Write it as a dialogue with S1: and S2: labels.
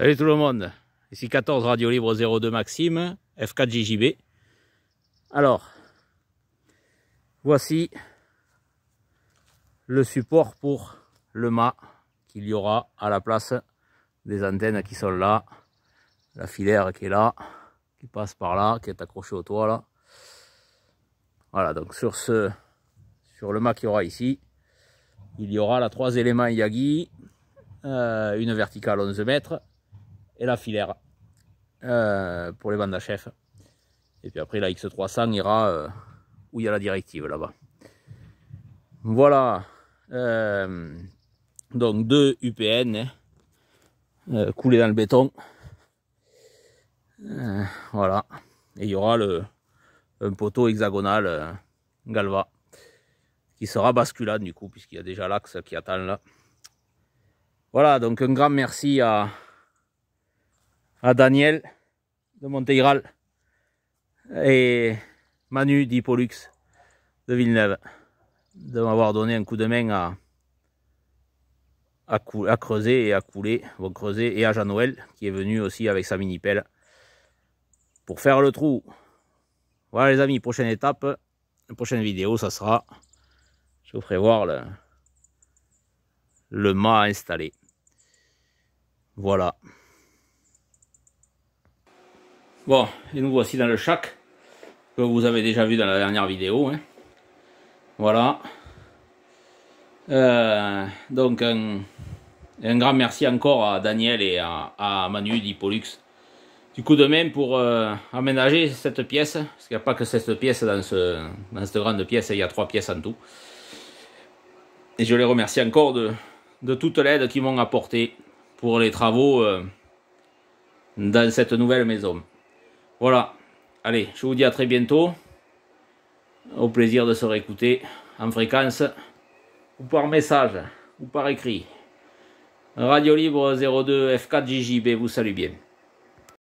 S1: Salut tout le monde, ici 14 Radio Libre 02 Maxime, F4JJB. Alors, voici le support pour le mât qu'il y aura à la place des antennes qui sont là, la filaire qui est là, qui passe par là, qui est accrochée au toit là. Voilà, donc sur ce, sur le mât qu'il y aura ici, il y aura la trois éléments Yagi, euh, une verticale 11 mètres, et la filaire euh, pour les bandes à chef. Et puis après, la X300 ira euh, où il y a la directive là-bas. Voilà. Euh, donc deux UPN hein, coulés dans le béton. voilà. Et il y aura le, un poteau hexagonal galva qui sera basculant du coup, puisqu'il y a déjà l'axe qui attend là. Voilà, donc un grand merci à, à Daniel de Montégral et Manu d'Hippolux de Villeneuve de m'avoir donné un coup de main à, creuser et à couler, creuser, et à Jean-Noël qui est venu aussi avec sa mini-pelle pour faire le trou. Voilà les amis, prochaine étape, la prochaine vidéo, ça sera, je vous ferai voir le, le mât installé. Voilà. Bon, et nous voici dans le chac, que vous avez déjà vu dans la dernière vidéo. Hein. Voilà. Euh, donc, un, grand merci encore à Daniel et à, Manu d'Hippolux. Du coup, de même, pour euh, aménager cette pièce, parce qu'il n'y a pas que cette pièce dans, ce, dans cette grande pièce, hein, il y a trois pièces en tout. Et je les remercie encore de, toute l'aide qu'ils m'ont apportée pour les travaux euh, dans cette nouvelle maison. Voilà. Allez, je vous dis à très bientôt. Au plaisir de se réécouter en fréquence ou par message ou par écrit. Radio Libre 02 F4JJB vous salue bien.